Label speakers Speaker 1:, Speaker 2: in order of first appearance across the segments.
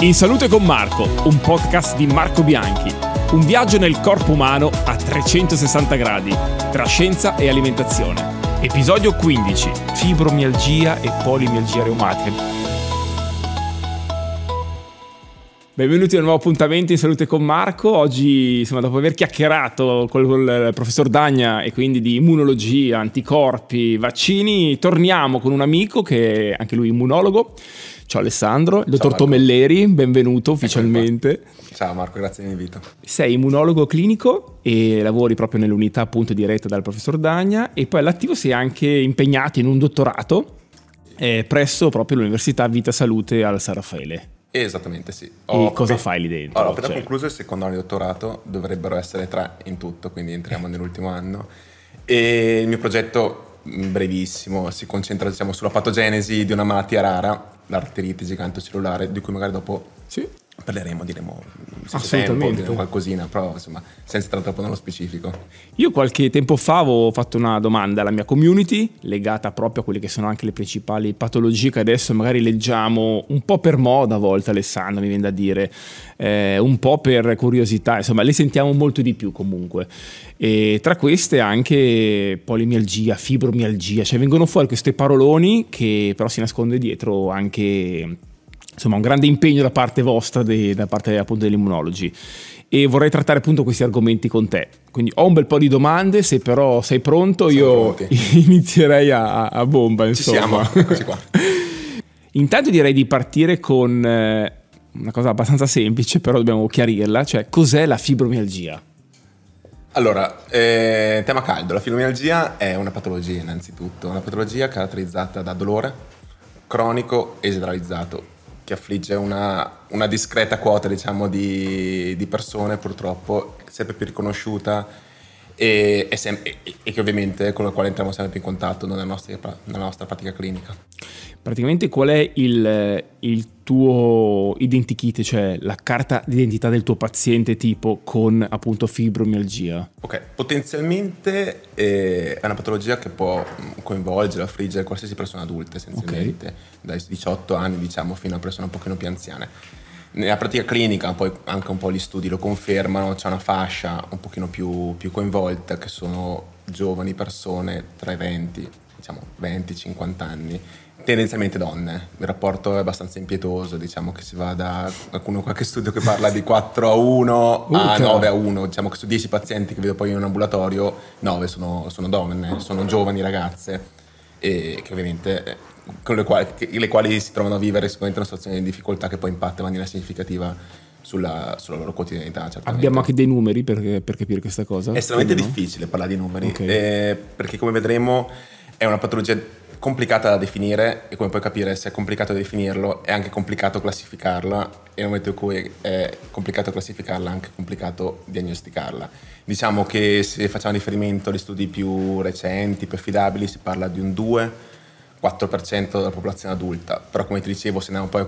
Speaker 1: In Salute con Marco, un podcast di Marco Bianchi. Un viaggio nel corpo umano a 360 gradi, tra scienza e alimentazione. Episodio 15. Fibromialgia e polimialgia reumatica. Benvenuti a un nuovo appuntamento in Salute con Marco. Oggi, insomma, dopo aver chiacchierato con il eh, professor Dagna e quindi di immunologia, anticorpi, vaccini, torniamo con un amico che è anche lui immunologo Ciao Alessandro, Ciao dottor Marco. Tomelleri, benvenuto ufficialmente.
Speaker 2: Ciao Marco, grazie dell'invito.
Speaker 1: Sei immunologo clinico e lavori proprio nell'unità appunto diretta dal professor Dagna e poi all'attivo sei anche impegnato in un dottorato eh, presso proprio l'Università Vita Salute al San Raffaele.
Speaker 2: Esattamente sì. Ho e cosa fai lì dentro? Allora, appena cioè... concluso il secondo anno di dottorato, dovrebbero essere tre in tutto, quindi entriamo nell'ultimo anno. E il mio progetto mm, brevissimo si concentra diciamo, sulla patogenesi di una malattia rara l'arterite gigante cellulare di cui magari dopo sì parleremo, diremo, tempo, diremo qualcosina, però insomma, senza entrare troppo nello specifico.
Speaker 1: Io qualche tempo fa avevo fatto una domanda alla mia community legata proprio a quelle che sono anche le principali patologie che adesso magari leggiamo un po' per moda a volte Alessandro, mi viene da dire, eh, un po' per curiosità, insomma, le sentiamo molto di più comunque. E tra queste anche polimialgia, fibromialgia, cioè vengono fuori queste paroloni che però si nasconde dietro anche insomma un grande impegno da parte vostra, de, da parte appunto degli immunologi e vorrei trattare appunto questi argomenti con te. Quindi ho un bel po' di domande, se però sei pronto Sono io pronti. inizierei a, a, bomba. Insomma. Ci siamo, Intanto direi di partire con eh, una cosa abbastanza semplice, però dobbiamo chiarirla, cioè cos'è la fibromialgia?
Speaker 2: Allora, eh, tema caldo, la fibromialgia è una patologia innanzitutto, una patologia caratterizzata da dolore cronico e generalizzato che affligge una, una discreta quota diciamo, di, di, persone purtroppo, sempre più riconosciuta e, e, sem- e, e, che ovviamente con la quale entriamo sempre più in contatto nella nostra, nella nostra pratica clinica
Speaker 1: praticamente qual è il, eh, il, tuo identikit, cioè la carta d'identità del tuo paziente tipo con appunto fibromialgia?
Speaker 2: Ok, potenzialmente eh, è una patologia che può mm, coinvolgere, affliggere qualsiasi persona adulta essenzialmente, okay. dai 18 anni diciamo fino a persone un pochino più anziane. Nella pratica clinica, poi anche un po' gli studi lo confermano, c'è una fascia un pochino più, più coinvolta che sono giovani persone tra i 20, diciamo 20-50 anni tendenzialmente donne. Il rapporto è abbastanza impietoso, diciamo che si va da qualcuno qualche studio che parla di 4 a 1 a 9 a 1, diciamo che su 10 pazienti che vedo poi in un ambulatorio 9 sono, sono donne, sono giovani ragazze e che ovviamente eh, con le quali, le quali si trovano a vivere sicuramente una situazione di difficoltà che poi impatta in maniera significativa sulla, sulla, loro quotidianità. Certamente. Abbiamo anche
Speaker 1: dei numeri per, per capire questa cosa? È estremamente no?
Speaker 2: difficile parlare di numeri, okay. eh, perché come vedremo è una patologia complicata da definire e come puoi capire se è complicato definirlo è anche complicato classificarla e nel momento in cui è complicato classificarla è anche complicato diagnosticarla. Diciamo che se facciamo riferimento agli studi più recenti, più affidabili, si parla di un 2 4% della popolazione adulta, però come ti dicevo se andiamo poi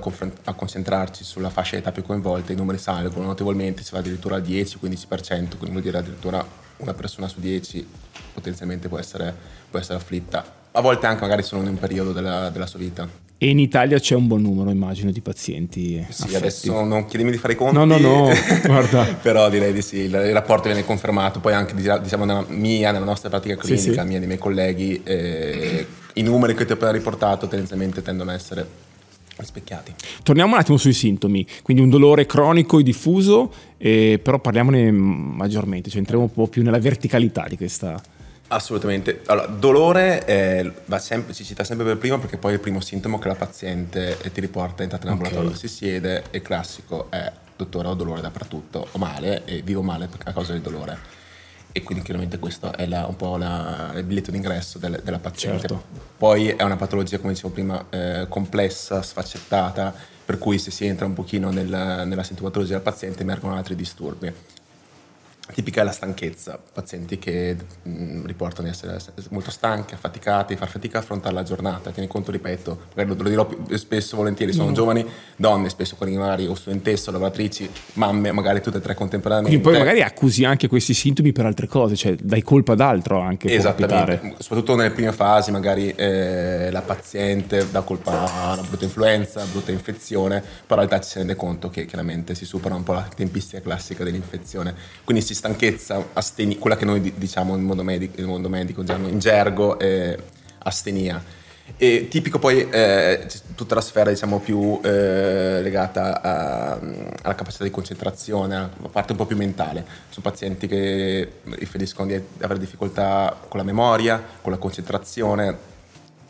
Speaker 2: a, concentrarci sulla fascia di età più coinvolta i numeri salgono notevolmente, si va addirittura al 10-15%, quindi vuol dire addirittura una persona su 10 potenzialmente può essere, può essere afflitta a volte anche magari solo in un periodo della, della sua vita.
Speaker 1: E in Italia c'è un buon numero, immagino, di pazienti. Sì, affetti. adesso
Speaker 2: non chiedimi di fare i conti. No, no, no, guarda. però direi di sì, il rapporto viene confermato, poi anche diciamo, diciamo nella mia, nella nostra pratica clinica, sì, sì. mia e dei miei colleghi, eh, i numeri che ti ho appena riportato tendenzialmente tendono a essere rispecchiati.
Speaker 1: Torniamo un attimo sui sintomi, quindi un dolore cronico e diffuso, eh, però parliamone maggiormente, cioè entriamo un po' più nella verticalità di questa...
Speaker 2: Assolutamente. Allora, dolore eh, sempre, si cita sempre per primo perché poi è il primo sintomo che la paziente eh, ti riporta in okay. ambulatorio. Si siede e classico è dottore ho dolore dappertutto, ho male e vivo male a causa del dolore. E quindi chiaramente questo è la, un po' la, il biglietto d'ingresso del, della paziente. Certo. Poi è una patologia, come dicevo prima, eh, complessa, sfaccettata, per cui se si entra un pochino nel, nella sintomatologia del paziente emergono altri disturbi tipica è la stanchezza, pazienti che mh, mm, riportano di essere molto stanchi, affaticati, far fatica a affrontare la giornata, tieni conto, ripeto, magari lo, lo dirò più, eh, spesso volentieri, sono mm. giovani donne, spesso con i magari o studentesse, lavoratrici, mamme, magari tutte e tre contemporaneamente. Quindi poi magari
Speaker 1: accusi anche questi sintomi per altre cose, cioè dai colpa ad altro anche. Esattamente,
Speaker 2: soprattutto nelle prime fasi magari eh, la paziente dà colpa a una brutta influenza, brutta infezione, però in realtà ci si rende conto che chiaramente si supera un po' la tempistica classica dell'infezione, quindi si stanchezza, asteni, quella che noi diciamo nel mondo medico, nel mondo medico diciamo, in gergo, eh, astenia. E tipico poi eh, tutta la sfera diciamo, più eh, legata a, alla capacità di concentrazione, a parte un po' più mentale. Sono pazienti che riferiscono di avere difficoltà con la memoria, con la concentrazione,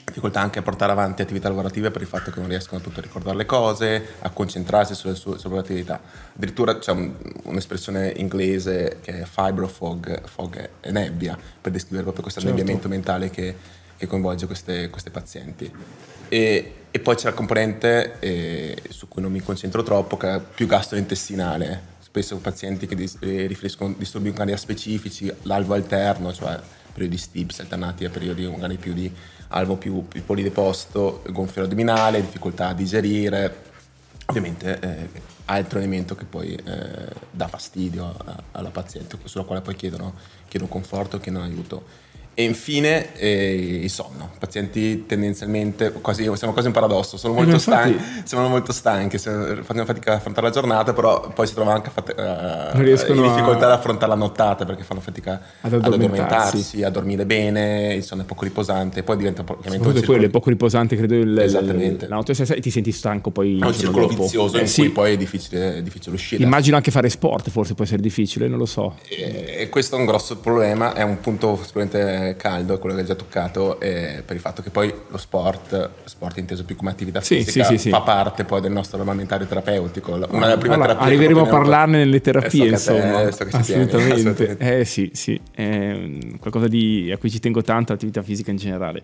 Speaker 2: difficoltà anche a portare avanti attività lavorative per il fatto che non riescono a ricordare le cose, a concentrarsi sulle sue, sulle attività. Addirittura c'è un, un'espressione inglese che è fibro fog, fog è nebbia, per descrivere proprio questo certo. mentale che, che coinvolge queste, queste pazienti. E, e, poi c'è la componente eh, su cui non mi concentro troppo, che è più gastrointestinale. Spesso pazienti che dis- eh, riferiscono disturbi in specifici, l'alvo alterno, cioè periodi stips alternati a periodi magari più di alvo più piccoli polideposto, posto, addominale, difficoltà a digerire, ovviamente eh, altro elemento che poi eh, dà fastidio alla, alla paziente, sulla quale poi chiedono, chiedono conforto, chiedono aiuto. E infine eh, il sonno. I pazienti tendenzialmente, quasi, siamo quasi un paradosso, sono molto eh, stanchi, sembrano molto stanchi, fanno fatica ad affrontare la giornata, però poi si trovano anche fate, uh, in difficoltà a... ad affrontare la nottata perché fanno fatica ad addormentarsi, a dormire bene, il sonno è poco riposante, poi diventa chiaramente... Soprattutto quello è
Speaker 1: poco riposante, credo, il, Esattamente. la notte ti senti stanco poi... È un circolo dopo. vizioso eh, in sì.
Speaker 2: cui poi è difficile, è difficile, uscire. Immagino
Speaker 1: anche fare sport forse può essere difficile, non lo so.
Speaker 2: E, eh, e questo è un grosso problema, è un punto sicuramente caldo quello che hai già toccato eh, per il fatto che poi lo sport, sport inteso più come attività sì, fisica, sì, sì, fa parte poi del nostro armamentario terapeutico. Una delle prime allora, terapie arriveremo a parlarne nelle terapie, eh, so insomma. Te, so assolutamente. Tieni, assolutamente.
Speaker 1: Eh sì, sì, È ehm, qualcosa di, a cui ci tengo tanto, l'attività fisica in generale.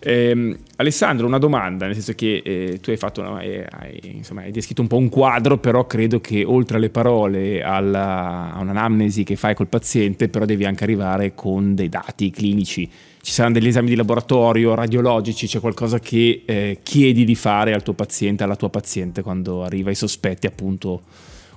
Speaker 1: Eh, Alessandro, una domanda, nel senso che eh, tu hai fatto, no, hai, hai, insomma, hai descritto un po' un quadro, però credo che oltre alle parole, alla, a un'anamnesi che fai col paziente, però devi anche arrivare con dei dati clinici clinici, ci saranno degli esami di laboratorio, radiologici, c'è qualcosa che eh, chiedi di fare al tuo paziente, alla tua paziente quando arriva ai sospetti appunto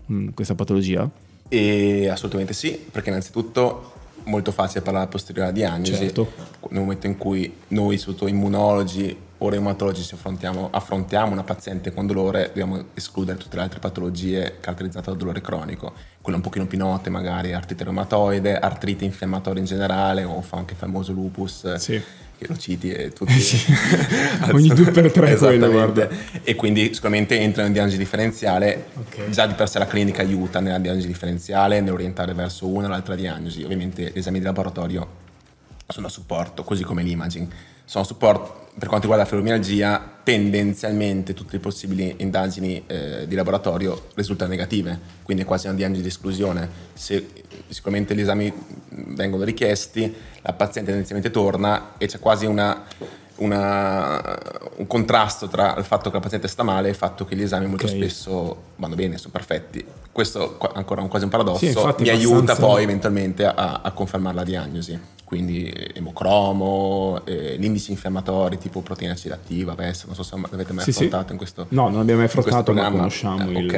Speaker 1: mh, mm, questa patologia?
Speaker 2: E assolutamente sì, perché innanzitutto molto facile parlare a posteriori alla diagnosi, certo. nel momento in cui noi sotto immunologi o reumatologi se affrontiamo una paziente con dolore dobbiamo escludere tutte le altre patologie caratterizzate dal dolore cronico, quelle un pochino più note magari artrite reumatoide, artrite infiammatoria in generale o fa anche il famoso lupus sì. che lo citi e tutti eh sì. ogni due per tre esattamente e quindi sicuramente entra in diagnosi differenziale okay. già di per sé la clinica aiuta nella diagnosi differenziale nell'orientare verso una o l'altra diagnosi ovviamente gli esami di laboratorio sono a supporto così come l'imaging sono supporto per quanto riguarda la fibromialgia, tendenzialmente tutte le possibili indagini eh, di laboratorio risultano negative, quindi è quasi una diagnosi di esclusione. Se sicuramente gli esami vengono richiesti, la paziente tendenzialmente torna e c'è quasi una una, un contrasto tra il fatto che la paziente sta male e il fatto che gli esami molto okay. spesso vanno bene, sono perfetti. Questo è ancora un, quasi un paradosso, sì, mi aiuta poi eventualmente a, a, confermare la diagnosi. Quindi eh, emocromo, eh, gli indici tipo proteina C attiva, non so se l'avete mai sì, affrontato sì. in questo
Speaker 1: No, non abbiamo mai affrontato, ma conosciamo eh, il...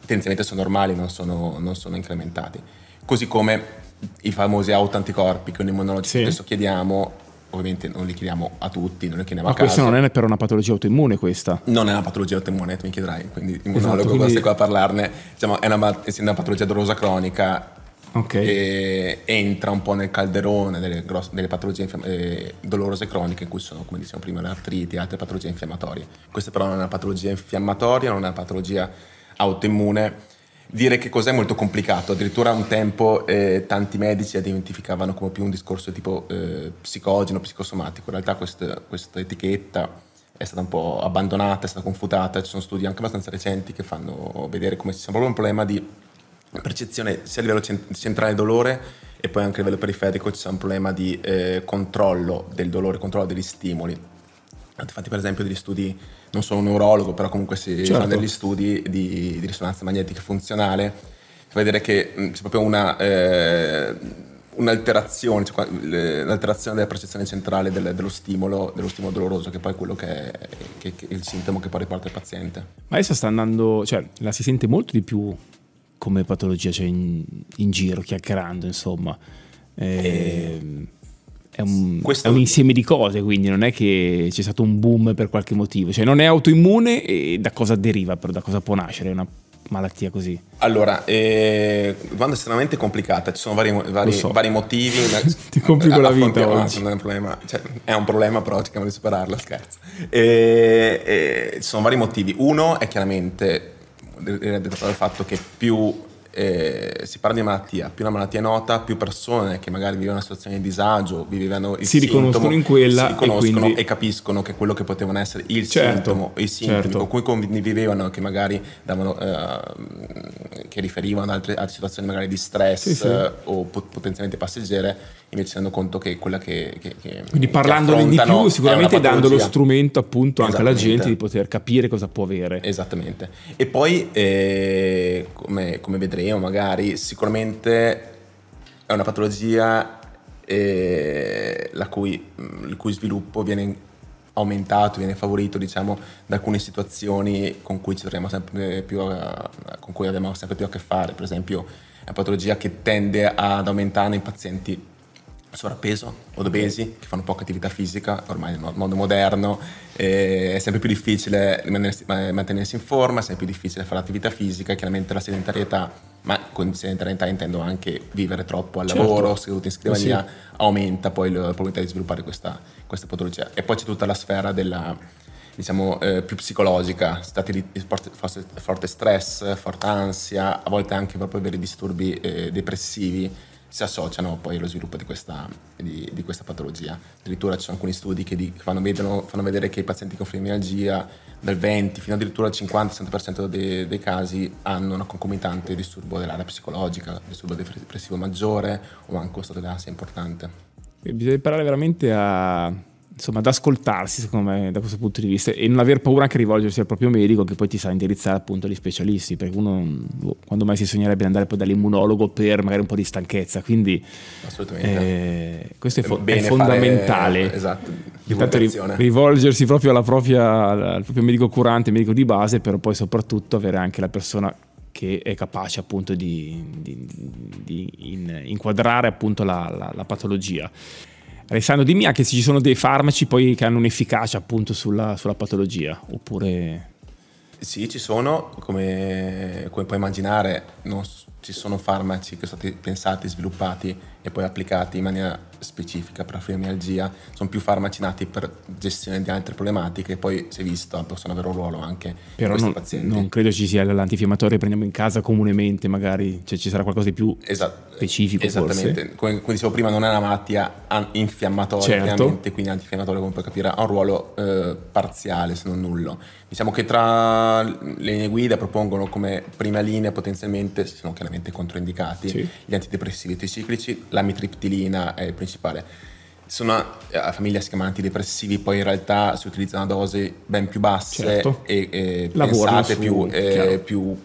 Speaker 2: tendenzialmente sono normali, non sono, non sono incrementati. Così come i famosi autoanticorpi che un immunologico sì. spesso chiediamo ovviamente non li chiediamo a tutti, non li chiediamo a Ma questa non
Speaker 1: è per una patologia autoimmune questa?
Speaker 2: Non è una patologia autoimmune, mi chiederai, quindi esatto, immunologo esatto, quindi... qua a parlarne, diciamo, è una, essendo una patologia dolosa cronica, okay. entra un po' nel calderone delle, grosse, delle patologie infiam- eh, dolorose croniche, in cui sono, come diciamo prima, le l'artrite e altre patologie infiammatorie. Questa però non è una patologia infiammatoria, non è una patologia autoimmune, dire che cos'è molto complicato. Addirittura un tempo eh, tanti medici identificavano come più un discorso tipo eh, psicogeno, psicosomatico. In realtà quest, questa etichetta è stata un po' abbandonata, è stata confutata. Ci sono studi anche abbastanza recenti che fanno vedere come ci sia proprio un problema di percezione sia a livello cent- centrale dolore e poi anche a livello periferico c'è un problema di eh, controllo del dolore, controllo degli stimoli. Infatti per esempio degli studi non sono un neurologo, però comunque si certo. fanno degli studi di, di, risonanza magnetica funzionale fa vedere che c'è proprio una, eh, un'alterazione, cioè, l'alterazione della percezione centrale del, dello, stimolo, dello, stimolo, doloroso, che poi è quello che è, che, che è il sintomo che poi riporta il paziente.
Speaker 1: Ma adesso sta andando, cioè la si sente molto di più come patologia, cioè in, in giro, chiacchierando, insomma. E... Ehm, e eh, è un, Questo... è un, insieme di cose, quindi non è che c'è stato un boom per qualche motivo, cioè non è autoimmune e da cosa deriva, però da cosa può nascere una malattia così?
Speaker 2: Allora, eh, domanda estremamente complicata, ci sono vari, vari, so. vari motivi. Ti complico la vita oggi. Non è un problema, cioè, è un problema però cerchiamo di superarlo, scherzo. E, e, ci sono vari motivi, uno è chiaramente detto dal fatto che più eh, si parla di malattia, più la malattia è nota, più persone che magari vivono una situazione di disagio, vivevano il si sintomo, riconoscono in quella si riconoscono e, quindi... e, capiscono che quello che potevano essere il certo, sintomo, i sintomi certo. con cui convivevano, che magari davano, eh, che riferivano ad altre, altre, situazioni magari di stress sì, sì. o pot- potenzialmente passeggere, invece si tenendo conto che quella che... che, che Quindi parlandone di più, sicuramente dando lo strumento appunto anche alla gente di
Speaker 1: poter capire
Speaker 2: cosa può avere. Esattamente. E poi, eh, come, come, vedremo magari, sicuramente è una patologia eh, cui, mm, il cui sviluppo viene aumentato, viene favorito diciamo da alcune situazioni con cui ci troviamo sempre più a, con cui abbiamo sempre più a che fare, per esempio è una patologia che tende ad aumentare nei pazienti sovrappeso o obesi che fanno poca attività fisica, ormai nel mondo moderno è sempre più difficile mantenersi in forma, è sempre più difficile fare attività fisica, chiaramente la sedentarietà, ma con sedentarietà intendo anche vivere troppo al certo. lavoro, seduti in scrivania, eh sì. aumenta poi la probabilità di sviluppare questa, questa patologia. E poi c'è tutta la sfera della, diciamo, eh, più psicologica, stati di forte, forte, stress, forte ansia, a volte anche proprio avere disturbi eh, depressivi si associano poi allo sviluppo di questa, di, di questa patologia. Addirittura ci sono alcuni studi che, di, fanno, vedono, fanno, vedere che i pazienti con fibromialgia dal 20 fino addirittura al 50-60% dei, dei, casi hanno una concomitante disturbo dell'area psicologica, disturbo depressivo maggiore o anche un stato di ansia importante.
Speaker 1: Bisogna imparare veramente a insomma, ad ascoltarsi, secondo me, da questo punto di vista, e non aver paura anche di rivolgersi al proprio medico che poi ti sa indirizzare appunto agli specialisti, perché uno boh, quando mai si sognerebbe di andare poi dall'immunologo per magari un po' di stanchezza, quindi eh, questo è, fo- è fondamentale. Fare, eh, esatto, Intanto rivolgersi proprio alla propria, al proprio medico curante, medico di base, però poi soprattutto avere anche la persona che è capace appunto di, di, di in, inquadrare appunto la, la, la patologia. Alessandro, dimmi anche se ci sono dei farmaci poi che hanno un'efficacia appunto sulla, sulla patologia, oppure...
Speaker 2: Sì, ci sono, come, come puoi immaginare, non, ci sono farmaci che sono stati pensati, sviluppati e poi applicati in maniera specifica per la fibromialgia, sono più farmaci nati per gestione di altre problematiche, poi si è visto, possono avere un ruolo anche Però questi non, pazienti. Non
Speaker 1: credo ci sia l'antinfiammatorio che prendiamo in casa comunemente, magari cioè, ci sarà
Speaker 2: qualcosa di più esatto, specifico. Esattamente, forse. come, dicevo prima non è una malattia infiammatoria, certo. quindi l'antinfiammatorio come puoi capire ha un ruolo eh, parziale se non nullo. Diciamo che tra le linee guida propongono come prima linea potenzialmente, sono chiaramente controindicati, sì. gli antidepressivi triciclici, l'amitriptilina è il principale. Sono a eh, famiglia si chiamano antidepressivi, poi in realtà si utilizzano dosi ben più basse certo. e, e pensate su, più, eh, più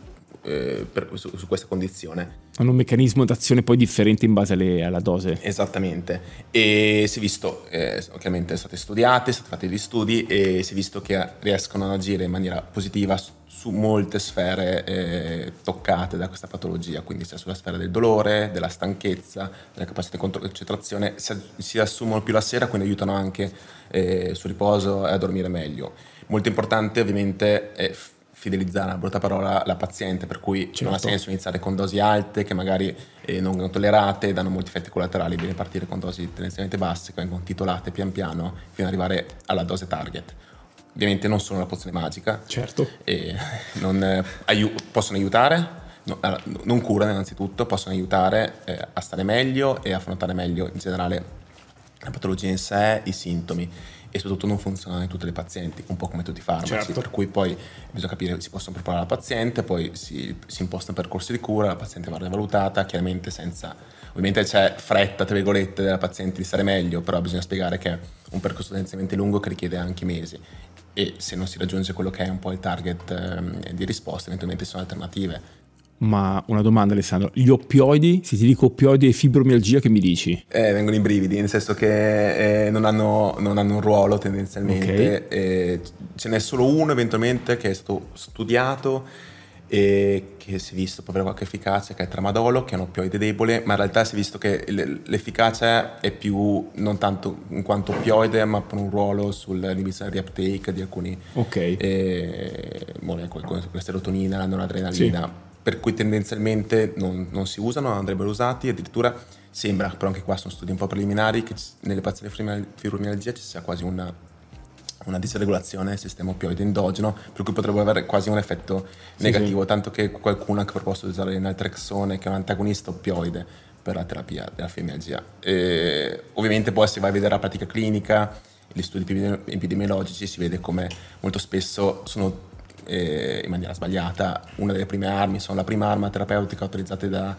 Speaker 2: eh, per, su, su questa condizione
Speaker 1: hanno un meccanismo d'azione poi differente in base alle, alla dose.
Speaker 2: Esattamente, e si è visto, eh, ovviamente sono state studiate, sono fatti gli studi e si è visto che riescono ad agire in maniera positiva su, su molte sfere eh, toccate da questa patologia, quindi sia sulla sfera del dolore, della stanchezza, della capacità di concentrazione, si, si assumono più la sera, quindi aiutano anche eh, sul riposo e a dormire meglio. Molto importante ovviamente è fidelizzare, una brutta parola, la paziente, per cui certo. non ha certo. senso iniziare con dosi alte che magari eh, non sono tollerate, danno molti effetti collaterali, bene partire con dosi tendenzialmente basse, che vengono titolate pian piano fino ad arrivare alla dose target. Ovviamente non sono una pozione magica, certo. non, eh, aiut- possono aiutare, no, non curano innanzitutto, possono aiutare eh, a stare meglio e affrontare meglio in generale la patologia in sé, i sintomi e soprattutto non funzionano in tutte le pazienti, un po' come tutti i farmaci, certo. per cui poi bisogna capire, si possono preparare la paziente, poi si, si imposta un percorso di cura, la paziente va rivalutata, chiaramente senza, ovviamente c'è fretta, tra virgolette, della paziente di stare meglio, però bisogna spiegare che è un percorso tendenzialmente lungo che richiede anche mesi e se non si raggiunge quello che è un po' il target eh, di risposta, eventualmente ci sono alternative
Speaker 1: ma una domanda Alessandro, gli oppioidi, se ti dico oppioidi e fibromialgia che mi dici?
Speaker 2: Eh, vengono i brividi, nel senso che eh, non, hanno, non, hanno, un ruolo tendenzialmente, okay. eh, ce n'è solo uno eventualmente che è stato studiato e che si è visto può avere qualche efficacia, che è il tramadolo, che è un oppioide debole, ma in realtà si è visto che l'efficacia è più non tanto in quanto oppioide, ma per un ruolo sull'inibizione di uptake di alcuni... Ok. Eh, come la serotonina, la noradrenalina. Sì per cui tendenzialmente non, non si usano, andrebbero usati, addirittura sembra, però anche qua sono studi un po' preliminari, che nelle pazienti di fibromialgia ci sia quasi una, una disregolazione del sistema opioide endogeno, per cui potrebbe avere quasi un effetto sì, negativo, sì. tanto che qualcuno ha anche proposto di usare l'inaltrexone, che è un antagonista opioide, per la terapia della fibromialgia. E, ovviamente poi si va a vedere la pratica clinica, gli studi epidemiologici si vede come molto spesso sono eh, in maniera sbagliata. Una delle prime armi, sono la prima arma terapeutica autorizzata da,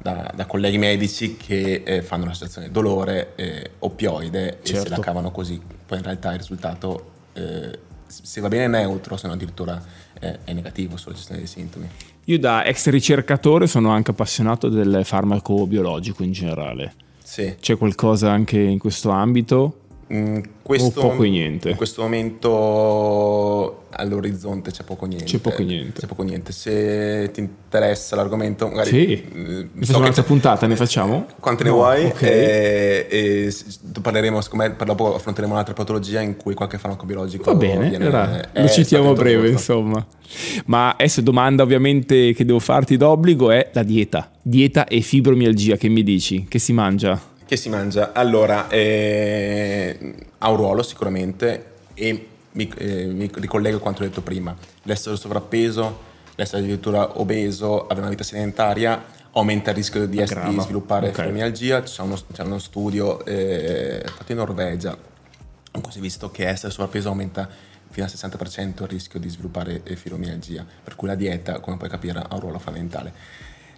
Speaker 2: da, da colleghi medici che eh, fanno l'associazione dolore, eh, opioide certo. e se certo. la cavano così. Poi in realtà il risultato, eh, se va bene, è neutro, se no addirittura eh, è negativo sulla gestione dei sintomi.
Speaker 1: Io da ex ricercatore sono anche appassionato del farmaco biologico in generale. Sì. C'è qualcosa anche in questo ambito?
Speaker 2: In mm, questo, o poco e niente. In questo momento all'orizzonte c'è poco niente. C'è poco niente. C'è poco niente. Se ti interessa l'argomento, magari. Sì. Eh, so un'altra puntata, ne facciamo? Eh, quante no, ne vuoi? Okay. Eh, e, e parleremo, siccome per dopo affronteremo un'altra patologia in cui qualche farmaco biologico. Va bene, viene, allora, eh, lo citiamo a breve, tutto.
Speaker 1: insomma. Ma adesso domanda ovviamente che devo farti d'obbligo è la dieta. Dieta e fibromialgia, che mi dici? Che si mangia?
Speaker 2: Che si mangia? Allora, eh, ha un ruolo sicuramente e mi, eh, mi ricollego a quanto detto prima. L'essere sovrappeso, l'essere addirittura obeso, avere una vita sedentaria aumenta il rischio di, est- di sviluppare okay. fibromialgia. C'è uno, c'è uno studio eh, fatto in Norvegia, così visto che essere sovrappeso aumenta fino al 60% il rischio di sviluppare fibromialgia, per cui la dieta, come puoi capire, ha un ruolo fondamentale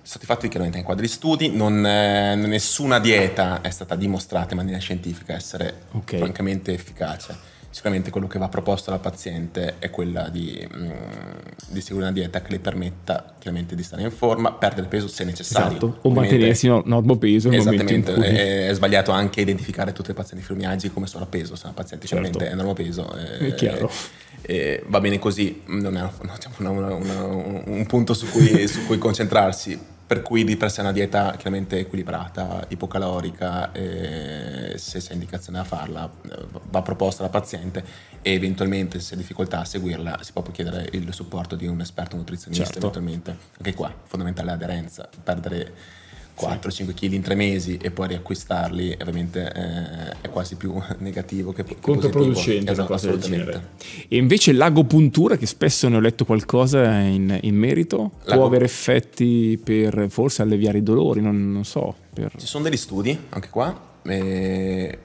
Speaker 2: sono stati fatti chiaramente in quadri studi, non, eh, nessuna dieta è stata dimostrata in maniera scientifica essere okay. francamente efficace. Sicuramente quello che va proposto alla paziente è quella di, mm, di, seguire una dieta che le permetta chiaramente di stare in forma, perdere peso se necessario. Esatto, o mantenersi in normo peso. Esattamente, è, eh, è, sbagliato anche identificare tutte le pazienti fibromialgiche come solo peso, se una paziente certo. è normo peso. È, eh, è chiaro. È, eh, va bene così, non è una, una, una, un punto su cui, su cui, concentrarsi, per cui di per sé una dieta chiaramente equilibrata, ipocalorica, eh, se c'è indicazione a farla eh, va proposta alla paziente e eventualmente se c'è difficoltà a seguirla si può chiedere il supporto di un esperto nutrizionista certo. eventualmente. Anche qua fondamentale l'aderenza, perdere 4-5 kg in tre mesi e poi riacquistarli ovviamente eh, è quasi più negativo che, che controproducente esatto, assolutamente
Speaker 1: e invece l'agopuntura che spesso ne ho letto qualcosa in, in merito L'ago... può avere effetti per forse alleviare i dolori non, non so per... ci
Speaker 2: sono degli studi anche qua eh,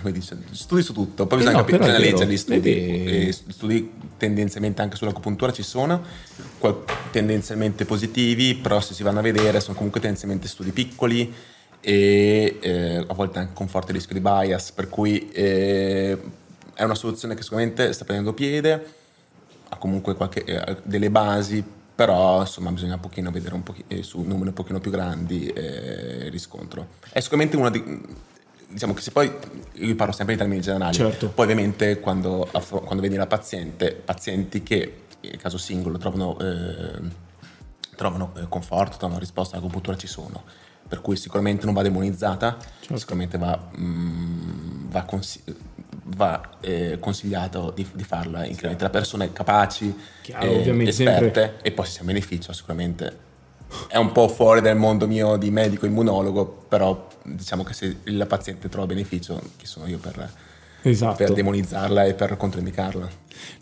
Speaker 2: come dice, studi su tutto, poi eh bisogna, no, capire, bisogna leggerli, studi, eh, studi tendenzialmente anche sull'acupuntura ci sono, qual- tendenzialmente positivi, però se si vanno a vedere sono comunque tendenzialmente studi piccoli e eh, a volte anche con forte rischio di bias, per cui eh, è una soluzione che sicuramente sta prendendo piede, ha comunque qualche, eh, delle basi, però insomma bisogna un pochino vedere un pochino, su numeri un pochino più grandi eh, riscontro. È sicuramente una di, diciamo che se poi io parlo sempre in termini generali, certo. poi ovviamente quando, quando viene la paziente, pazienti che nel caso singolo trovano, ehm, eh, trovano conforto, trovano risposta alla all'acupuntura ci sono, per cui sicuramente non va demonizzata, certo. sicuramente va, mh, mm, va, consi- va eh, consigliato di, di, farla in clinica tra persone capaci, Chiaro, eh, esperte sempre. e poi se sia un beneficio sicuramente è un po' fuori dal mondo mio di medico immunologo, però diciamo che se la paziente trova beneficio, chi sono io per, esatto. per demonizzarla e per controindicarla?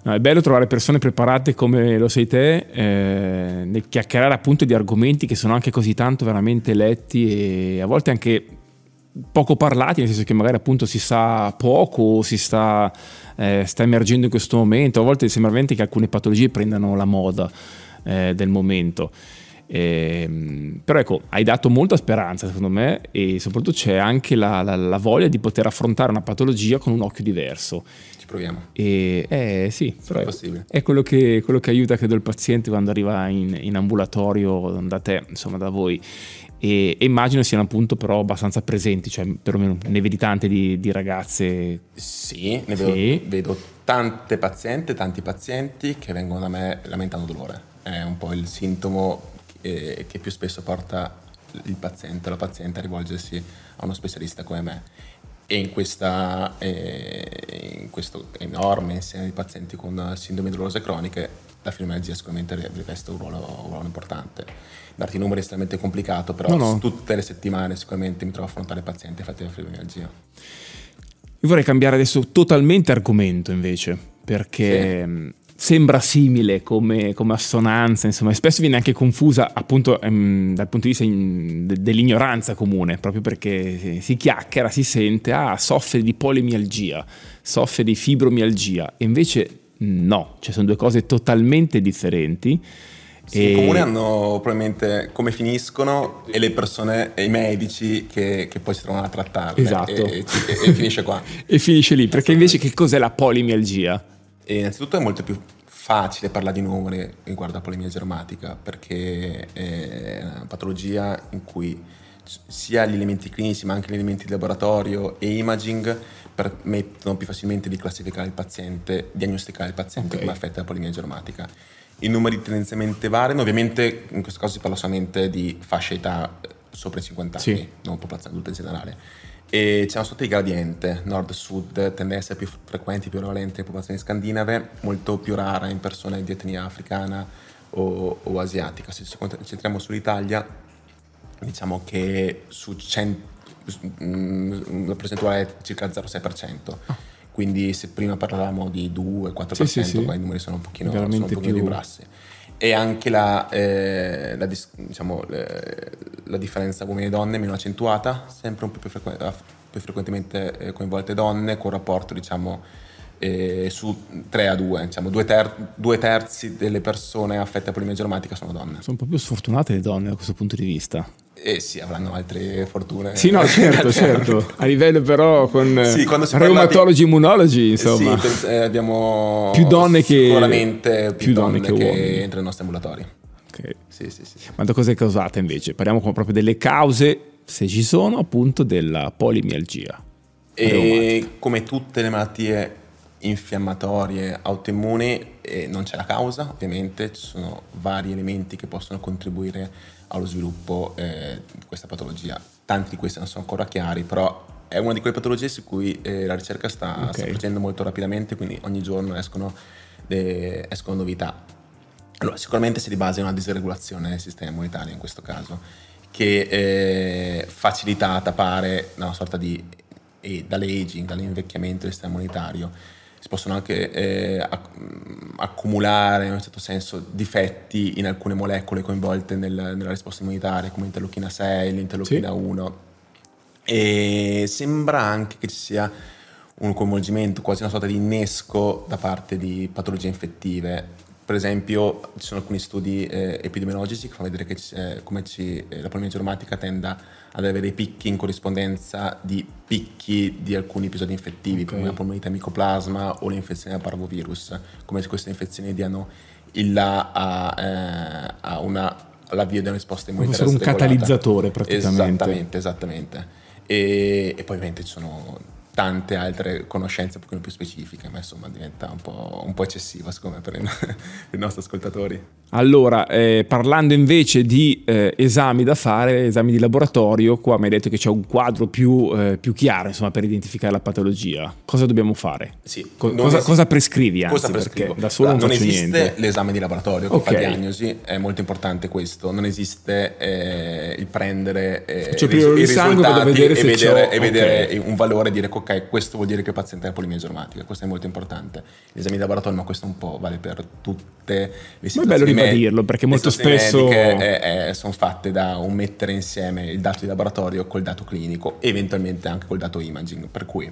Speaker 1: No, è bello trovare persone preparate come lo sei te eh, nel chiacchierare appunto di argomenti che sono anche così tanto veramente letti e a volte anche poco parlati, nel senso che magari appunto si sa poco, o si sta, eh, sta emergendo in questo momento, a volte sembra veramente che alcune patologie prendano la moda eh, del momento. Ehm, però ecco, hai dato molta speranza secondo me e soprattutto c'è anche la, la, la voglia di poter affrontare una patologia con un occhio diverso. Ci proviamo. E, eh sì, però è, è quello, che, quello che, aiuta credo il paziente quando arriva in, in ambulatorio da te, insomma da voi. E, e immagino siano appunto però abbastanza presenti, cioè perlomeno ne vedi tante di, di ragazze.
Speaker 2: Sì, ne vedo, sì. vedo tante pazienti, tanti pazienti che vengono da me lamentando dolore. È un po' il sintomo eh, che più spesso porta il paziente o la paziente a rivolgersi a uno specialista come me. E in, questa, eh, in questo enorme insieme di pazienti con sindrome dolorose croniche la fibromialgia sicuramente riveste un ruolo, un ruolo importante. Darti i numeri è estremamente complicato, però no, no. tutte le settimane sicuramente mi trovo a affrontare pazienti affetti da fibromialgia.
Speaker 1: Io vorrei cambiare adesso totalmente argomento invece, perché... Sì sembra simile come, come, assonanza, insomma, e spesso viene anche confusa appunto ehm, dal punto di vista in, de, dell'ignoranza comune, proprio perché si chiacchiera, si sente, ah, soffre di polimialgia, soffre di fibromialgia, e invece no, cioè sono due cose totalmente differenti. Sì, e... comune
Speaker 2: hanno probabilmente come finiscono e le persone e i medici che, che poi si trovano a trattarle. Esatto. E, e, e finisce qua. e
Speaker 1: finisce lì, perché esatto. invece che cos'è la polimialgia?
Speaker 2: E innanzitutto è molto più facile parlare di numeri riguardo alla polemia germatica perché è una patologia in cui sia gli elementi clinici ma anche gli elementi di laboratorio e imaging permettono più facilmente di classificare il paziente, diagnosticare il paziente okay. come affetto da polimia germatica. I numeri tendenzialmente variano, ovviamente in questo caso si parla solamente di fascia età eh, sopra i 50 anni, sì. non popolazione adulta in generale e c'è una sorta di gradiente nord-sud, tendenza più frequenti, più prevalente in popolazioni scandinave, molto più rara in persone di etnia africana o, o asiatica. Se ci concentriamo sull'Italia, diciamo che su 100, mm, la percentuale è circa 0,6%. Ah. Quindi se prima parlavamo di 2-4%, sì, sì, sì. qua i numeri sono un pochino, sono un pochino più bassi e anche la, eh, la, diciamo, le, la, differenza uomini e donne meno accentuata, sempre un po' più, frequ- ah, più frequentemente eh, coinvolte donne con rapporto diciamo, eh, su 3 a 2, diciamo, due, ter- due, terzi delle persone affette da polimia reumatica sono donne. Sono
Speaker 1: un po' più sfortunate le donne da questo punto di vista.
Speaker 2: Eh sì, avranno altre fortune. Sì, no, certo, certo. A livello però con eh, sì, reumatologi,
Speaker 1: di... immunologi, eh insomma.
Speaker 2: Eh abbiamo più donne che... Sicuramente più, donne, donne che, che entrano in nostri ambulatori. Ok. Sì, sì, sì.
Speaker 1: Ma da cosa è causata invece? Parliamo proprio delle cause, se ci sono, appunto, della polimialgia.
Speaker 2: E come tutte le malattie infiammatorie autoimmuni e non c'è la causa, ovviamente ci sono vari elementi che possono contribuire allo sviluppo eh, di questa patologia. Tanti di questi non sono ancora chiari, però è una di quelle patologie su cui eh, la ricerca sta, okay. sta, procedendo molto rapidamente, quindi ogni giorno escono, de, escono novità. Allora, sicuramente si ribasa in una disregolazione del sistema immunitario in questo caso, che eh, facilitata pare da una sorta di e eh, dall'aging, dall'invecchiamento del sistema immunitario si possono anche eh, mm, accumulare in un certo senso difetti in alcune molecole coinvolte nel, nella risposta immunitaria come interleuchina 6, l'interleuchina sì. 1 e sembra anche che ci sia un coinvolgimento, quasi una sorta di innesco da parte di patologie infettive per esempio ci sono alcuni studi eh, epidemiologici che fanno vedere che eh, come ci, eh, la polmonite reumatica tenda ad avere dei picchi in corrispondenza di picchi di alcuni episodi infettivi, okay. come la polmonite micoplasma o l'infezione da parvovirus, come se queste infezioni diano il là a, eh, a una l'avvio di una risposta immunitaria. Come un regolata. catalizzatore praticamente. Esattamente, esattamente. E, e, poi ovviamente ci sono tante altre conoscenze un pochino più specifiche, ma insomma diventa un po', un po eccessiva secondo me per i, per i nostri ascoltatori.
Speaker 1: Allora, eh, parlando invece di eh, esami da fare, esami di laboratorio, qua mi hai detto che c'è un quadro più, eh, più chiaro insomma, per identificare la patologia. Cosa dobbiamo fare? Sì, Co cosa, esiste... cosa, prescrivi? Anzi, cosa prescrivo? Da solo la, non, non esiste
Speaker 2: l'esame di laboratorio che okay. fa diagnosi, è molto importante questo. Non esiste eh, il prendere eh, cioè, ris- il sangue per vedere e vedere, e vedere okay. un valore e dire ok, questo vuol dire che il paziente ha polimia reumatica. Questo è molto importante. L'esame di laboratorio, ma questo un po' vale per tutte le situazioni me- dirlo perché molto spesso... Mediche, eh, eh sono fatte da un mettere insieme il dato di laboratorio col dato clinico, eventualmente anche col dato imaging, per cui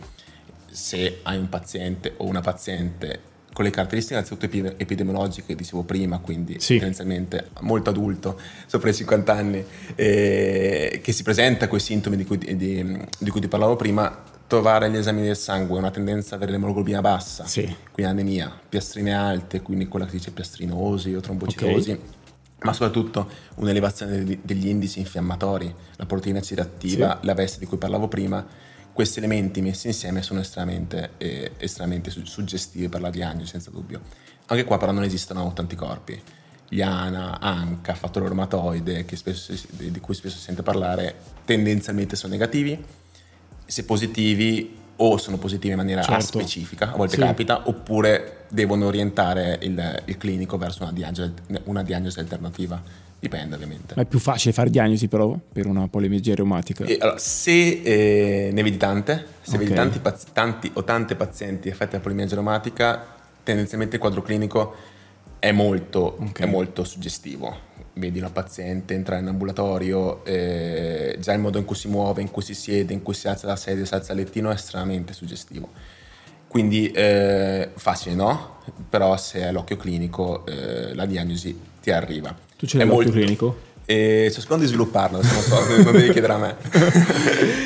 Speaker 2: se hai un paziente o una paziente con le caratteristiche innanzitutto epidemiologiche, dicevo prima, quindi sì. tendenzialmente molto adulto, sopra i 50 anni, eh, che si presenta con i sintomi di cui, di, di cui ti parlavo prima, trovare gli esami del sangue una tendenza ad avere l'emoglobina bassa, sì. quindi anemia, piastrine alte, quindi quella che si dice piastrinosi o trombocitosi, okay. ma soprattutto un'elevazione degli indici infiammatori, la proteina cirattiva, sì. la veste di cui parlavo prima, questi elementi messi insieme sono estremamente, eh, estremamente suggestivi per la diagnosi, senza dubbio. Anche qua però non esistono autoanticorpi. Gli ANA, ANCA, fattore reumatoide, spesso, di cui spesso si sente parlare, tendenzialmente sono negativi se positivi o sono positivi in maniera certo. specifica, a volte sì. capita, oppure devono orientare il, il clinico verso una diagnosi, una diagnosi, alternativa. Dipende ovviamente.
Speaker 1: Ma è più facile fare diagnosi però per una polemigia reumatica? E, allora,
Speaker 2: se eh, ne vedi tante, se okay. vedi tanti, tanti, o tante pazienti affetti da polemia reumatica, tendenzialmente il quadro clinico è molto, okay. è molto suggestivo. Vedi una paziente entrare in ambulatorio, eh, già il modo in cui si muove, in cui si siede, in cui si alza la sedia, si alza il lettino è estremamente suggestivo. Quindi eh, facile no, però se è l'occhio clinico eh, la diagnosi ti arriva. Tu ce l'hai l'occhio molto... clinico? e sto cercando di svilupparlo, se non so, lo devi chiedere a me.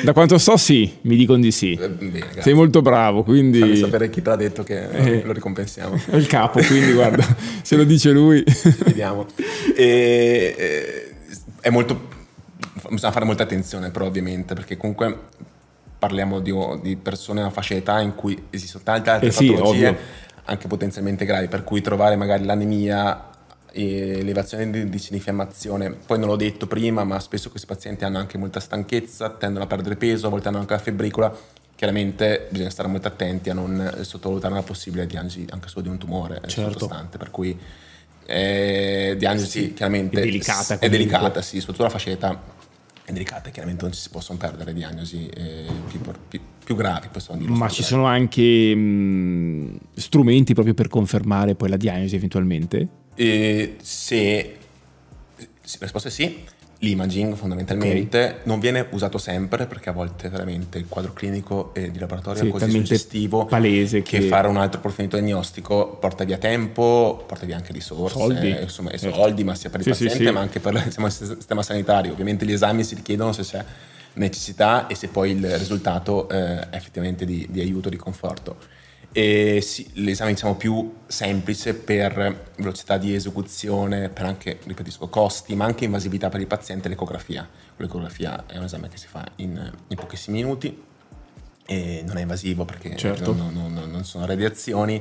Speaker 1: da quanto so sì, mi dicono di sì. Eh, bene, Sei molto bravo, quindi...
Speaker 2: Fammi sapere chi te l'ha detto che eh, eh. lo ricompensiamo. È il capo, quindi guarda, se lo dice lui... Vediamo. E, è molto... bisogna fare molta attenzione però ovviamente, perché comunque parliamo di, di persone a fascia d'età in cui esistono tante altre eh sì, patologie, ovvio. anche potenzialmente gravi, per cui trovare magari l'anemia elevazione d'indice di infiammazione. Poi non l'ho detto prima, ma spesso questi pazienti hanno anche molta stanchezza, tendono a perdere peso, a volte hanno anche la febbricola. Chiaramente bisogna stare molto attenti a non sottovalutare la possibile diagnosi anche solo di un tumore certo. sottostante, per cui eh, diagnosi sì, chiaramente è delicata, è delicata sì, soprattutto la fascetta è delicata, e chiaramente non ci si possono perdere diagnosi eh, più, più, più, gravi. Ma ci
Speaker 1: sono anche mh, mm, strumenti proprio per confermare poi la diagnosi eventualmente?
Speaker 2: se, se la risposta è sì, l'imaging fondamentalmente okay. non viene usato sempre perché a volte veramente il quadro clinico e di laboratorio sì, è così suggestivo palese che, che, fare un altro profilo diagnostico porta via tempo, porta via anche risorse, soldi, insomma, eh. soldi ma sia per il sì, paziente sì, ma anche per il sistema sanitario. Ovviamente gli esami si richiedono se c'è necessità e se poi il risultato eh, è effettivamente di, di aiuto, di conforto e sì, l'esame diciamo più semplice per velocità di esecuzione, per anche, ripetisco, costi, ma anche invasività per il paziente, l'ecografia. L'ecografia è un esame che si fa in, in pochissimi minuti e non è invasivo perché certo. non, non, non, non sono radiazioni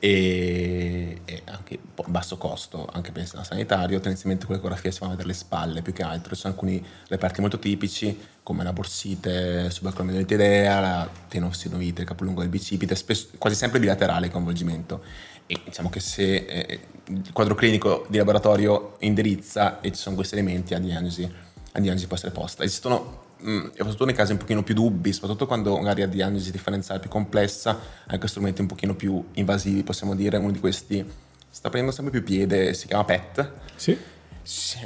Speaker 2: e, e anche boh, basso costo, anche pensando al sanitario, tendenzialmente con l'ecografia si fanno vedere le spalle più che altro, ci sono alcuni reperti molto tipici come la borsite, subacromiolitidea, la tenossinovite, il capolungo del bicipite, spesso, quasi sempre bilaterale il coinvolgimento e diciamo che se eh, il quadro clinico di laboratorio indirizza e ci sono questi elementi a diagnosi, a diagnosi può essere posta. Esistono mh, mm, soprattutto nei casi un pochino più dubbi, soprattutto quando magari la diagnosi differenziale più complessa, anche strumenti un pochino più invasivi, possiamo dire, uno di questi sta prendendo sempre più piede, si chiama PET. Sì.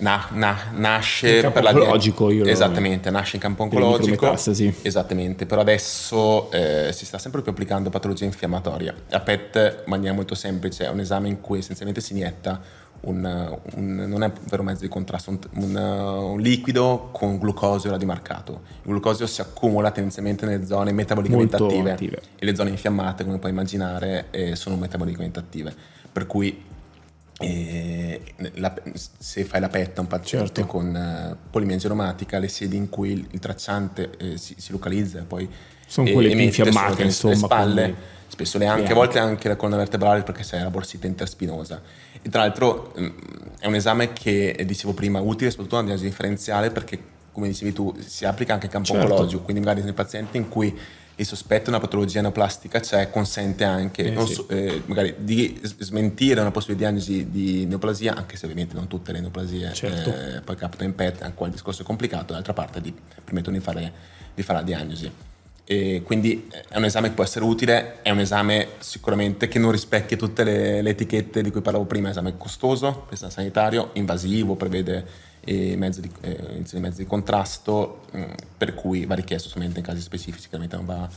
Speaker 2: Na, na, nasce in campo per oncologico, la... io esattamente, lo... nasce in campo oncologico. Sì. Esattamente, però adesso eh, si sta sempre più applicando a patologia infiammatoria. La PET, in maniera molto semplice, è un esame in cui essenzialmente si inietta un, un, non è un vero mezzo di contrasto, un, un liquido con glucosio radimarcato. Il glucosio si accumula tendenzialmente nelle zone metabolicamente attive, attive, e le zone infiammate, come puoi immaginare, eh, sono metabolicamente attive. Per cui eh, la, se fai la petta a un paziente certo. con eh, polimiengia aromatica, le sedi in cui il, il tracciante eh, si, si, localizza poi sono quelle più infiammate, insomma, le spalle, quindi... spesso le anche, a volte anche la colonna vertebrale perché c'è la borsita interspinosa e tra l'altro mm, è un esame che, eh, dicevo prima, utile soprattutto nella diagnosi differenziale perché, come dicevi tu, si applica anche al campo certo. oncologico, quindi magari nei pazienti in cui il sospetto di una patologia neoplastica c'è, cioè consente anche eh, sì. so, eh, magari di smentire una possibile diagnosi di neoplasia, anche se ovviamente non tutte le neoplasie certo. eh, poi capitano in PET, anche il discorso è complicato, d'altra parte permettono di fare, di fare la diagnosi. E quindi eh, è un esame che può essere utile, è un esame sicuramente che non rispecchia tutte le, le etichette di cui parlavo prima, è un esame costoso, esame sanitario, invasivo, prevede eh, mezzi di, eh, mezzi di contrasto, mh, mm, per cui va richiesto solamente in casi specifici, chiaramente non va,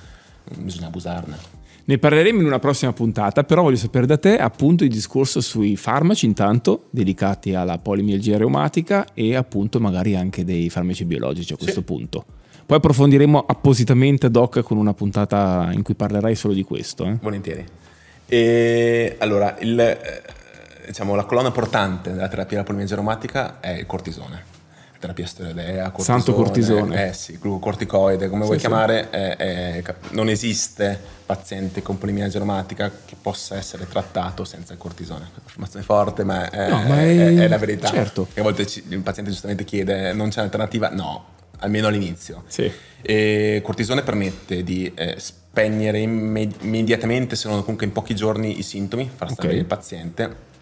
Speaker 2: mm, bisogna abusarne.
Speaker 1: Ne parleremo in una prossima puntata, però voglio sapere da te appunto il discorso sui farmaci intanto, dedicati alla polimielgia reumatica e appunto magari anche dei farmaci biologici a questo sì. punto. Poi approfondiremo appositamente Doc con una puntata in cui parlerai solo di questo. Eh.
Speaker 2: Volentieri. E allora, il, eh, diciamo, la colonna portante della terapia della polimia geromatica è il cortisone. Terapia steroidea, cortisone, santo cortisone, eh sì, glucocorticoide, come sì, vuoi sì. chiamare, è, è, non esiste paziente con polimia geromatica che possa essere trattato senza il cortisone. Affermazione forte, ma è, no, ma è, la verità. Certo. E a volte ci, il paziente giustamente chiede: non c'è un'alternativa? No, almeno all'inizio. Sì. E cortisone permette di eh, spegnere imme- immediatamente, se non comunque in pochi giorni, i sintomi, far stare okay. il paziente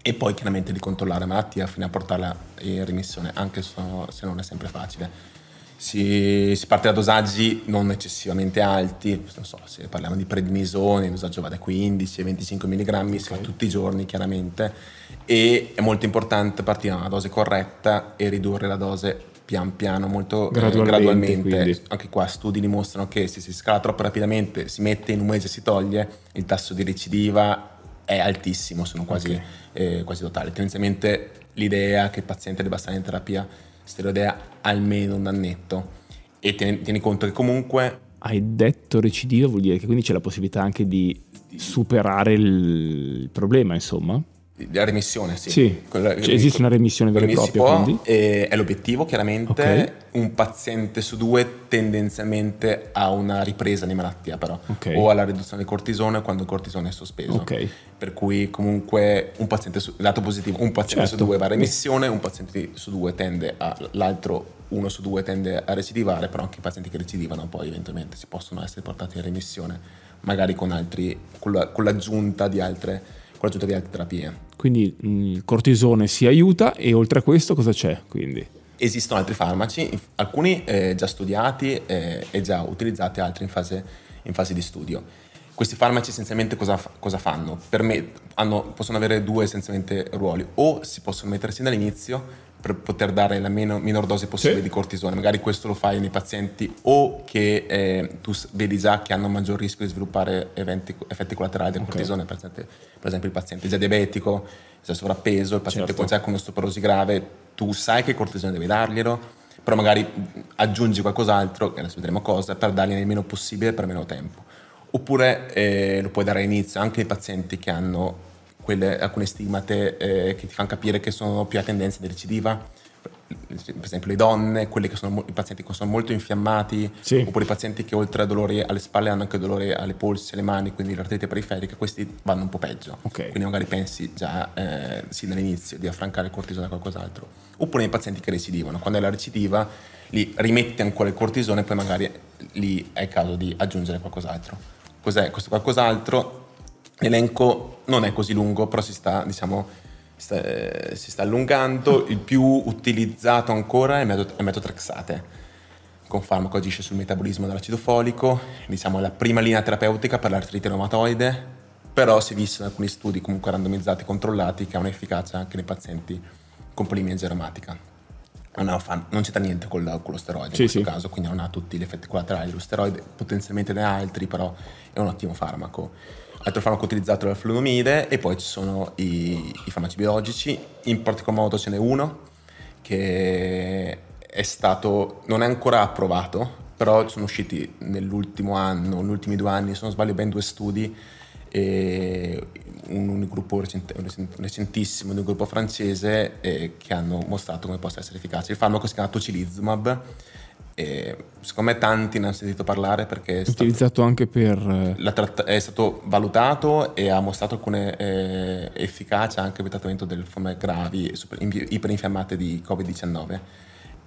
Speaker 2: e poi chiaramente di controllare la malattia fino a portarla in remissione, anche se non è sempre facile. Si, si, parte da dosaggi non eccessivamente alti, non so, se parliamo di prednisone, il dosaggio va da 15 ai 25 mg, okay. si fa tutti i giorni chiaramente, e è molto importante partire da una dose corretta e ridurre la dose pian piano, molto gradualmente. Eh, gradualmente. Anche qua studi dimostrano che se si scala troppo rapidamente, si mette in un mese e si toglie, il tasso di recidiva è altissimo, sono quasi, okay. eh, quasi totale. Tendenzialmente l'idea che il paziente debba stare in terapia steroidea almeno un annetto e tieni, tieni conto che comunque...
Speaker 1: Hai detto recidiva vuol dire che quindi c'è la possibilità anche di superare il problema, insomma?
Speaker 2: La remissione, sì. sì. Quella, cioè, esiste una remissione vera e propria, quindi? Eh, è l'obiettivo, chiaramente. Okay. Un paziente su due tendenzialmente ha una ripresa di malattia, però. Okay. O alla riduzione del cortisone quando il cortisone è sospeso. Okay. Per cui comunque un paziente su, lato positivo, un paziente certo. su due va a remissione, un paziente su due tende a... l'altro uno su due tende a recidivare, però anche i pazienti che recidivano poi eventualmente si possono essere portati in remissione, magari con, altri, con l'aggiunta di altre con l'aggiunta di altre terapie.
Speaker 1: Quindi mm, il cortisone si aiuta e oltre a questo cosa c'è quindi?
Speaker 2: Esistono altri farmaci, alcuni eh, già studiati eh, e già utilizzati, altri in fase, in fase di studio questi farmaci essenzialmente cosa, cosa fanno? Me, hanno, possono avere due essenzialmente ruoli, o si possono mettere sin dall'inizio per poter dare la meno, minor dose possibile sì. di cortisone, magari questo lo fai nei pazienti o che eh, tu vedi già che hanno maggior rischio di sviluppare eventi, effetti collaterali del okay. cortisone, per esempio, per esempio, il paziente già diabetico, già sovrappeso, il paziente certo. già con una un'osteoporosi grave, tu sai che cortisone devi darglielo, però magari aggiungi qualcos'altro, adesso vedremo cosa, per dargliene il meno possibile per meno tempo. Oppure eh, lo puoi dare all'inizio anche ai pazienti che hanno quelle, alcune stigmate eh, che ti fanno capire che sono più a tendenza di recidiva, per esempio le donne, sono, i pazienti che sono molto infiammati, sì. oppure i pazienti che oltre a dolori alle spalle hanno anche dolori alle polsi, alle mani, quindi l'artrite periferica, questi vanno un po' peggio. Okay. Quindi magari pensi già eh, sin dall'inizio di affrancare il cortisone a qualcos'altro. Oppure nei pazienti che recidivano, quando è la recidiva li rimetti ancora il cortisone e poi magari lì è il caso di aggiungere qualcos'altro cos'è, questo qualcos'altro. L'elenco non è così lungo, però si sta, diciamo, sta, eh, si sta allungando. Il più utilizzato ancora è metotrexate, con farmaco agisce sul metabolismo dell'acido folico, diciamo è la prima linea terapeutica per l'artrite reumatoide, però si è visto in alcuni studi comunque randomizzati e controllati che ha un'efficacia anche nei pazienti con polimia geromatica. Ah, non, ha, non c'entra niente con, con lo steroide sì, in questo sì. caso, quindi non ha tutti gli effetti collaterali dello steroide, potenzialmente ne ha altri, però è un ottimo farmaco. Altro farmaco utilizzato è la fluomide e poi ci sono i, i farmaci biologici, in particolar modo ce n'è uno che è stato, non è ancora approvato, però sono usciti nell'ultimo anno, negli ultimi due anni, se non sbaglio ben due studi e un, un gruppo recente, recentissimo di un gruppo francese eh, che hanno mostrato come possa essere efficace. Il farmaco si chiama tocilizumab. E secondo me tanti ne hanno sentito parlare perché è
Speaker 1: utilizzato stato, anche per eh,
Speaker 2: tratta- è stato valutato e ha mostrato alcune eh, efficacia anche per il trattamento delle forme gravi e super, iperinfiammate di Covid-19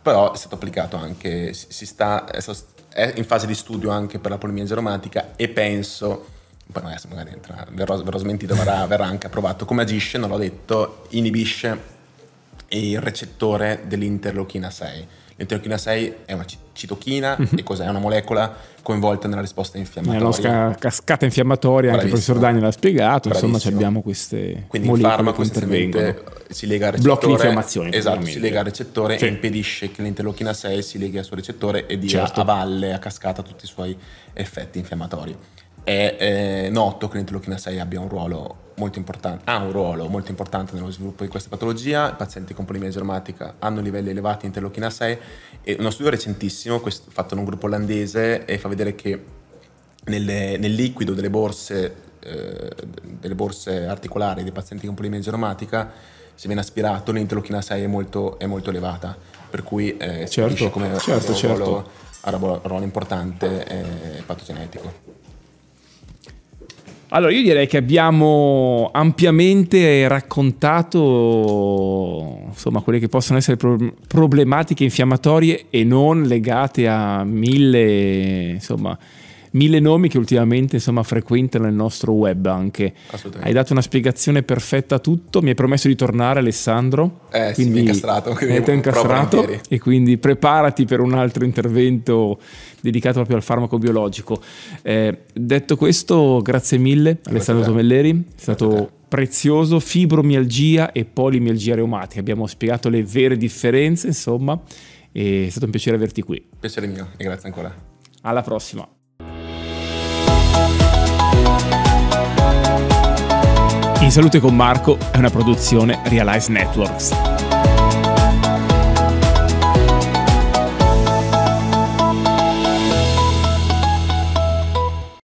Speaker 2: però è stato applicato anche si sta, è, stato, è in fase di studio anche per la polimia geromatica e penso poi magari, magari entra, verrò, verrò, smentito, verrà, verrà anche approvato, come agisce, non l'ho detto, inibisce il recettore dell'interleuchina 6. L'interleuchina 6 è una citochina, mm-hmm. e cos'è? È una molecola coinvolta nella risposta infiammatoria. Nella
Speaker 1: nostra cascata infiammatoria, Bravissimo. anche il professor Dani l'ha spiegato, Bravissimo. insomma abbiamo queste Quindi il farmaco intervengono.
Speaker 2: Si lega al recettore, blocca l'infiammazione. Esatto, si lega al recettore cioè. e impedisce che l'interleuchina 6 si leghi al suo recettore e dia certo. a valle, a cascata, tutti i suoi effetti infiammatori è eh, noto che l'interleuchina 6 abbia un ruolo molto importante, ha un ruolo molto importante nello sviluppo di questa patologia, i pazienti con polimia germatica hanno livelli elevati di interleuchina 6 e uno studio recentissimo questo, fatto in un gruppo olandese fa vedere che nelle, nel liquido delle borse, eh, delle borse articolari dei pazienti con polimia germatica se viene aspirato l'interleuchina 6 è molto, è molto elevata, per cui eh, certo, come certo, un certo. ruolo, ruolo importante eh, patogenetico.
Speaker 1: Allora, io direi che abbiamo ampiamente raccontato insomma, quelle che possono essere problematiche infiammatorie e non legate a mille insomma, mille nomi che ultimamente insomma frequentano il nostro web anche. Assolutamente. Hai dato una spiegazione perfetta a tutto, mi hai promesso di tornare Alessandro. Eh quindi, sì, mi incastrato. Quindi mi incastrato e quindi preparati per un altro intervento dedicato proprio al farmaco biologico. Eh, detto questo, grazie mille grazie Alessandro Tomelleri, è stato prezioso, fibromialgia e polimialgia reumatica. Abbiamo spiegato le vere differenze, insomma, è stato un piacere averti qui.
Speaker 2: Piacere mio e grazie ancora. Alla prossima.
Speaker 1: In Salute con Marco è una produzione Realize Networks.